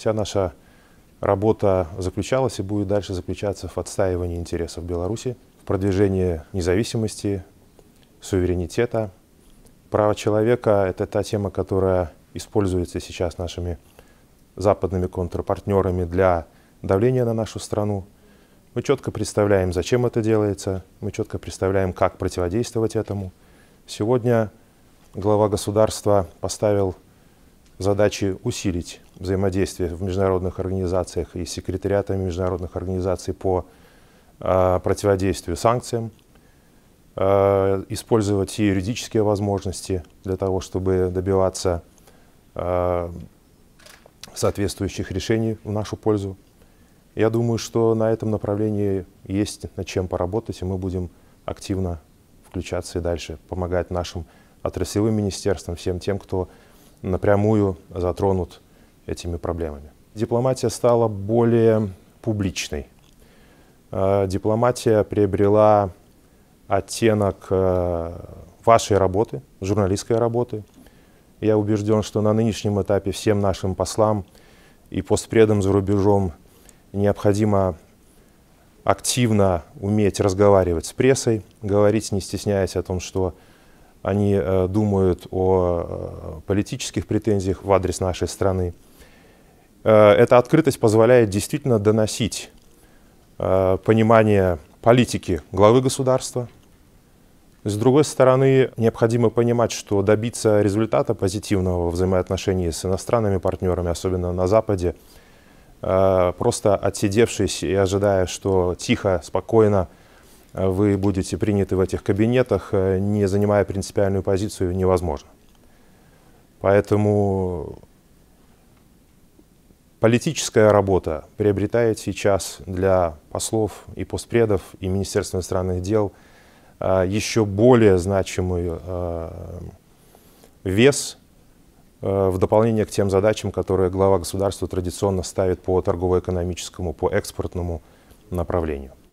Вся наша работа заключалась и будет дальше заключаться в отстаивании интересов Беларуси, в продвижении независимости, суверенитета. Право человека – это та тема, которая используется сейчас нашими западными контрпартнерами для давления на нашу страну. Мы четко представляем, зачем это делается, мы четко представляем, как противодействовать этому. Сегодня глава государства поставил задачи усилить взаимодействие в международных организациях и секретариатами международных организаций по э, противодействию санкциям, э, использовать и юридические возможности для того, чтобы добиваться э, соответствующих решений в нашу пользу. Я думаю, что на этом направлении есть над чем поработать, и мы будем активно включаться и дальше помогать нашим отраслевым министерствам, всем тем, кто напрямую затронут этими проблемами. Дипломатия стала более публичной. Э, дипломатия приобрела оттенок э, вашей работы, журналистской работы. Я убежден, что на нынешнем этапе всем нашим послам и постпредам за рубежом необходимо активно уметь разговаривать с прессой, говорить, не стесняясь о том, что они э, думают о э, политических претензиях в адрес нашей страны. Э, эта открытость позволяет действительно доносить понимание политики главы государства. С другой стороны, необходимо понимать, что добиться результата позитивного взаимоотношения с иностранными партнерами, особенно на Западе, просто отсидевшись и ожидая, что тихо, спокойно – Э, вы будете приняты в этих кабинетах, э, не занимая принципиальную позицию, невозможно. Поэтому политическая работа приобретает сейчас для послов и постпредов и Министерства иностранных дел э, еще более значимый вес в дополнение к тем задачам, которые глава государства традиционно ставит по торгово-экономическому, по экспортному направлению.